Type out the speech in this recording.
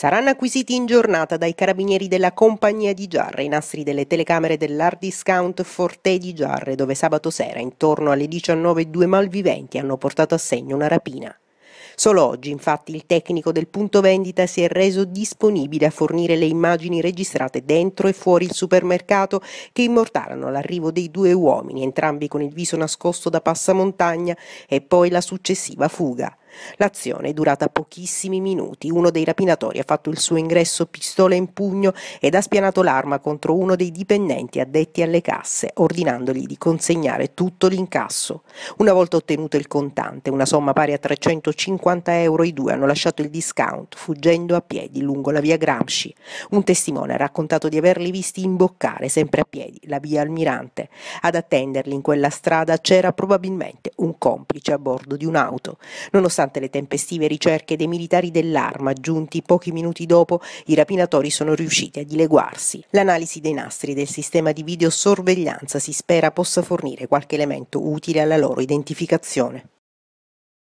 Saranno acquisiti in giornata dai carabinieri della compagnia di Giarre i nastri delle telecamere dell'hard discount Forte di Giarre, dove sabato sera intorno alle 19 due malviventi hanno portato a segno una rapina. Solo oggi, infatti, il tecnico del punto vendita si è reso disponibile a fornire le immagini registrate dentro e fuori il supermercato che immortalano l'arrivo dei due uomini, entrambi con il viso nascosto da passamontagna, e poi la successiva fuga. L'azione è durata pochissimi minuti. Uno dei rapinatori ha fatto il suo ingresso pistola in pugno ed ha spianato l'arma contro uno dei dipendenti addetti alle casse, ordinandogli di consegnare tutto l'incasso. Una volta ottenuto il contante, una somma pari a 350 euro, i due hanno lasciato il discount, fuggendo a piedi lungo la via Gramsci. Un testimone ha raccontato di averli visti imboccare, sempre a piedi, la via Almirante. Ad attenderli in quella strada c'era probabilmente un complice a bordo di un'auto. Nonostante Nonostante le tempestive ricerche dei militari dell'arma, giunti pochi minuti dopo, i rapinatori sono riusciti a dileguarsi. L'analisi dei nastri del sistema di videosorveglianza si spera possa fornire qualche elemento utile alla loro identificazione.